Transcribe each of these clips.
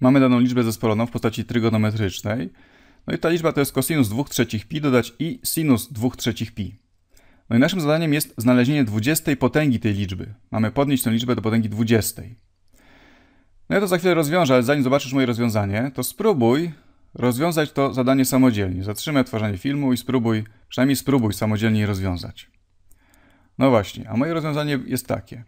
Mamy daną liczbę zespoloną w postaci trygonometrycznej. No i ta liczba to jest cosinus 2 trzecich pi dodać i sinus 2 trzecich pi. No i naszym zadaniem jest znalezienie 20 potęgi tej liczby. Mamy podnieść tę liczbę do potęgi 20. No ja to za chwilę rozwiążę, ale zanim zobaczysz moje rozwiązanie, to spróbuj rozwiązać to zadanie samodzielnie. Zatrzymaj tworzenie filmu i spróbuj, przynajmniej spróbuj samodzielnie je rozwiązać. No właśnie, a moje rozwiązanie jest takie.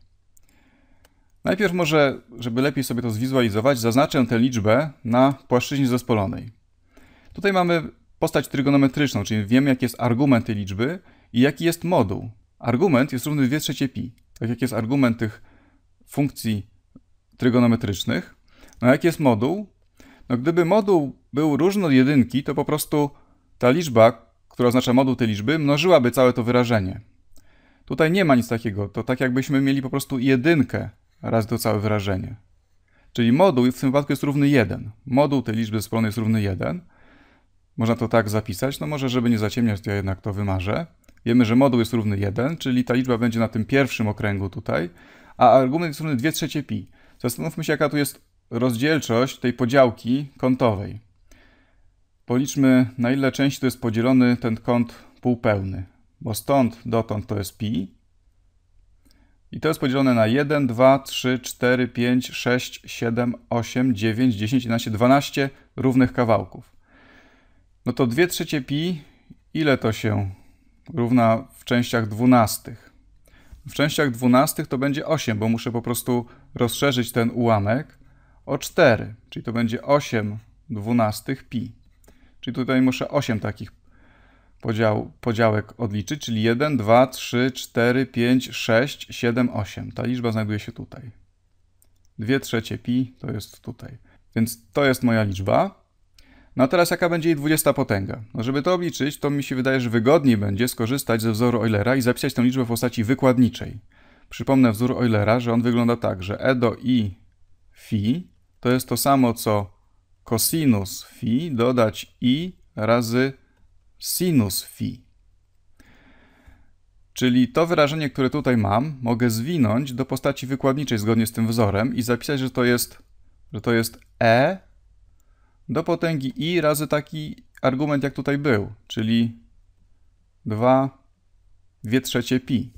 Najpierw może, żeby lepiej sobie to zwizualizować, zaznaczę tę liczbę na płaszczyźnie zespolonej. Tutaj mamy postać trygonometryczną, czyli wiemy jaki jest argument tej liczby i jaki jest moduł. Argument jest równy 2 trzecie pi, tak jak jest argument tych funkcji trygonometrycznych. No jaki jest moduł? No gdyby moduł był różny od jedynki, to po prostu ta liczba, która oznacza moduł tej liczby, mnożyłaby całe to wyrażenie. Tutaj nie ma nic takiego, to tak jakbyśmy mieli po prostu jedynkę raz do całe wyrażenie. Czyli moduł w tym wypadku jest równy 1. Moduł tej liczby wspólnej jest równy 1. Można to tak zapisać. No może, żeby nie zaciemniać, to ja jednak to wymarzę. Wiemy, że moduł jest równy 1, czyli ta liczba będzie na tym pierwszym okręgu tutaj, a argument jest równy 2 trzecie pi. Zastanówmy się, jaka tu jest rozdzielczość tej podziałki kątowej. Policzmy, na ile części to jest podzielony ten kąt półpełny, bo stąd dotąd to jest pi, i to jest podzielone na 1, 2, 3, 4, 5, 6, 7, 8, 9, 10, 11, 12 równych kawałków. No to 2 trzecie pi, ile to się równa w częściach dwunastych? W częściach dwunastych to będzie 8, bo muszę po prostu rozszerzyć ten ułamek o 4, czyli to będzie 8 dwunastych pi. Czyli tutaj muszę 8 takich podział, podziałek odliczyć, czyli 1, 2, 3, 4, 5, 6, 7, 8. Ta liczba znajduje się tutaj. 2 trzecie pi to jest tutaj. Więc to jest moja liczba. No a teraz jaka będzie jej 20 potęga? No żeby to obliczyć, to mi się wydaje, że wygodniej będzie skorzystać ze wzoru Eulera i zapisać tę liczbę w postaci wykładniczej. Przypomnę wzór Eulera, że on wygląda tak, że e do i phi to jest to samo co cosinus phi dodać i razy sinus phi. Czyli to wyrażenie, które tutaj mam, mogę zwinąć do postaci wykładniczej zgodnie z tym wzorem i zapisać, że to jest, że to jest e do potęgi i razy taki argument, jak tutaj był, czyli 2, 2 trzecie pi.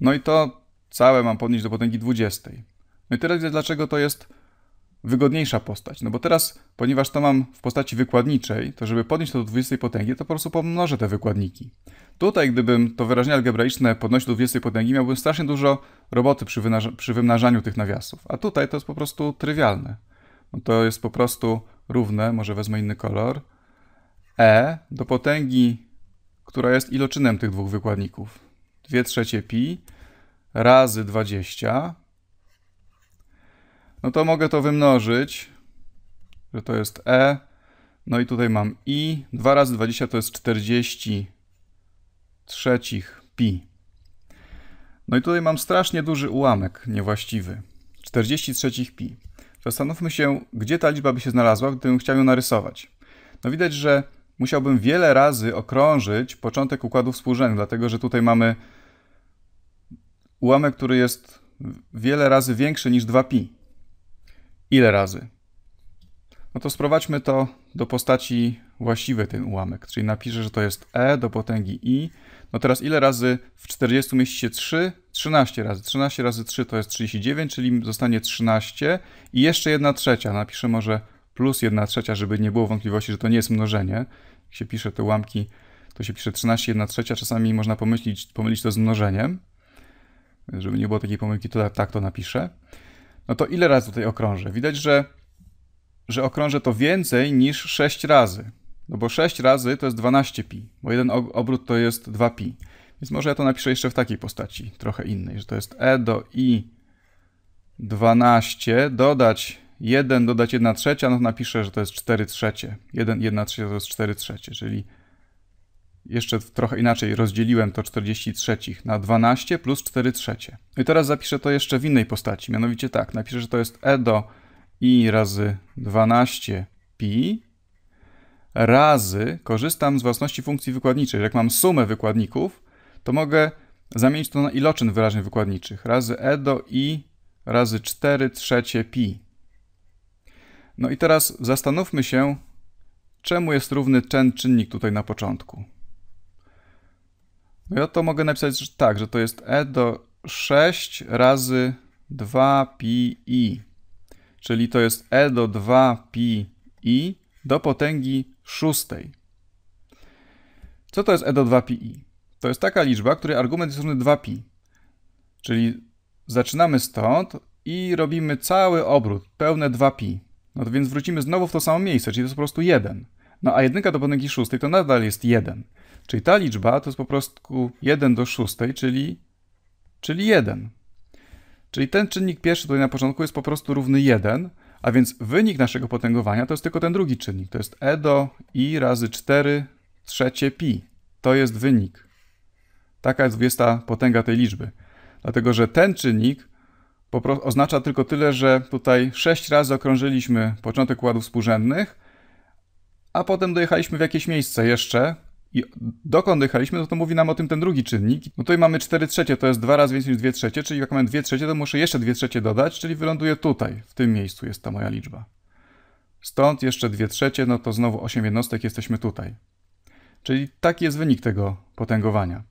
No i to całe mam podnieść do potęgi 20. No i teraz widzę, dlaczego to jest wygodniejsza postać. No bo teraz, ponieważ to mam w postaci wykładniczej, to żeby podnieść to do 20 potęgi, to po prostu pomnożę te wykładniki. Tutaj, gdybym to wyrażenie algebraiczne podnosił do 20 potęgi, miałbym strasznie dużo roboty przy, przy wymnażaniu tych nawiasów. A tutaj to jest po prostu trywialne. No to jest po prostu równe, może wezmę inny kolor, e do potęgi, która jest iloczynem tych dwóch wykładników. 2 trzecie pi razy 20 no to mogę to wymnożyć, że to jest E, no i tutaj mam I, 2 razy 20 to jest 40 trzecich pi. No i tutaj mam strasznie duży ułamek niewłaściwy, 40 trzecich pi. Zastanówmy się, gdzie ta liczba by się znalazła, gdybym chciał ją narysować. No widać, że musiałbym wiele razy okrążyć początek układu współrzędnych, dlatego że tutaj mamy ułamek, który jest wiele razy większy niż 2pi ile razy? No to sprowadźmy to do postaci właściwej ten ułamek, czyli napiszę, że to jest e do potęgi i. No teraz ile razy w 40 mieści się 3? 13 razy. 13 razy 3 to jest 39, czyli zostanie 13 i jeszcze 1 trzecia. Napiszę może plus 1 trzecia, żeby nie było wątpliwości, że to nie jest mnożenie. Jak się pisze te ułamki, to się pisze 13, 1 trzecia. Czasami można pomyślić, pomylić to z mnożeniem. Żeby nie było takiej pomyłki, to tak to napiszę no to ile razy tutaj okrążę? Widać, że, że okrążę to więcej niż 6 razy. No bo 6 razy to jest 12pi, bo jeden obrót to jest 2pi. Więc może ja to napiszę jeszcze w takiej postaci, trochę innej, że to jest e do i 12, dodać 1, dodać 1 trzecia, no to napiszę, że to jest 4 trzecie. 1, 1 trzecia to jest 4 trzecie, czyli jeszcze trochę inaczej rozdzieliłem to 43 trzecich na 12 plus 4 trzecie. I teraz zapiszę to jeszcze w innej postaci, mianowicie tak, napiszę, że to jest e do i razy 12 pi razy, korzystam z własności funkcji wykładniczej, jak mam sumę wykładników, to mogę zamienić to na iloczyn wyrażeń wykładniczych, razy e do i razy 4 trzecie pi. No i teraz zastanówmy się, czemu jest równy ten czynnik tutaj na początku. No Ja to mogę napisać że tak, że to jest e do 6 razy 2pi i. czyli to jest e do 2pi i do potęgi szóstej. Co to jest e do 2pi? i? To jest taka liczba, której argument jest równy 2pi. Czyli zaczynamy stąd i robimy cały obrót, pełne 2pi. No to więc wrócimy znowu w to samo miejsce, czyli to jest po prostu 1. No a 1 do potęgi szóstej to nadal jest 1. Czyli ta liczba to jest po prostu 1 do 6, czyli, czyli 1. Czyli ten czynnik pierwszy tutaj na początku jest po prostu równy 1, a więc wynik naszego potęgowania to jest tylko ten drugi czynnik. To jest e do i razy 4 trzecie pi. To jest wynik. Taka jest 20 potęga tej liczby. Dlatego, że ten czynnik oznacza tylko tyle, że tutaj 6 razy okrążyliśmy początek układów współrzędnych, a potem dojechaliśmy w jakieś miejsce jeszcze, i dokąd jechaliśmy, no to mówi nam o tym ten drugi czynnik. No tutaj mamy 4 trzecie, to jest dwa razy więcej niż 2 trzecie, czyli jak mam 2 trzecie, to muszę jeszcze 2 trzecie dodać, czyli wyląduję tutaj, w tym miejscu jest ta moja liczba. Stąd jeszcze 2 trzecie, no to znowu 8 jednostek jesteśmy tutaj. Czyli taki jest wynik tego potęgowania.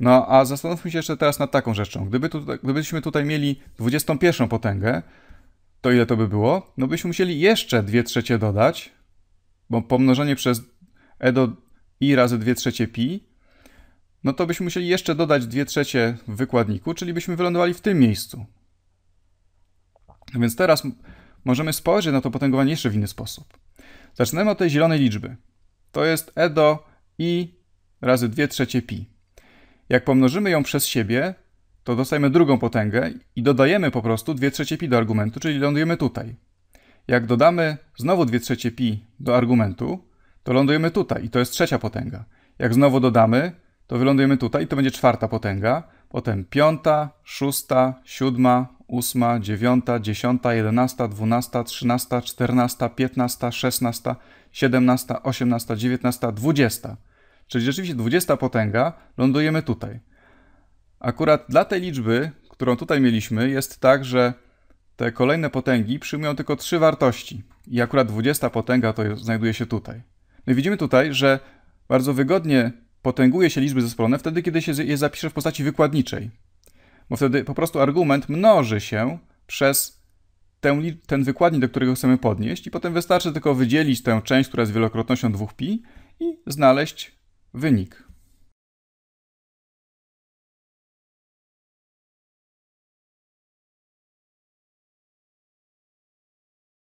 No a zastanówmy się jeszcze teraz nad taką rzeczą. Gdyby tu, gdybyśmy tutaj mieli 21 potęgę, to ile to by było? No byśmy musieli jeszcze 2 trzecie dodać, bo pomnożenie przez e do i razy 2 trzecie pi, no to byśmy musieli jeszcze dodać 2 trzecie w wykładniku, czyli byśmy wylądowali w tym miejscu. Więc teraz możemy spojrzeć na to potęgowanie jeszcze w inny sposób. Zaczynamy od tej zielonej liczby. To jest e do i razy 2 trzecie pi. Jak pomnożymy ją przez siebie, to dostajemy drugą potęgę i dodajemy po prostu 2 trzecie pi do argumentu, czyli lądujemy tutaj. Jak dodamy znowu 2 trzecie pi do argumentu, to lądujemy tutaj i to jest trzecia potęga. Jak znowu dodamy, to wylądujemy tutaj i to będzie czwarta potęga, potem piąta, szósta, siódma, ósma, dziewiąta, dziesiąta, jedenasta, dwunasta, trzynasta, czternasta, piętnasta, szesnasta, siedemnasta, osiemnasta, dziewiętnasta, dwudziesta. Czyli rzeczywiście dwudziesta potęga lądujemy tutaj. Akurat dla tej liczby, którą tutaj mieliśmy, jest tak, że te kolejne potęgi przyjmują tylko trzy wartości. I akurat dwudziesta potęga to znajduje się tutaj. No i widzimy tutaj, że bardzo wygodnie potęguje się liczby zespolone wtedy, kiedy się je zapisze w postaci wykładniczej. Bo wtedy po prostu argument mnoży się przez ten, ten wykładnik, do którego chcemy podnieść i potem wystarczy tylko wydzielić tę część, która jest wielokrotnością 2pi i znaleźć wynik.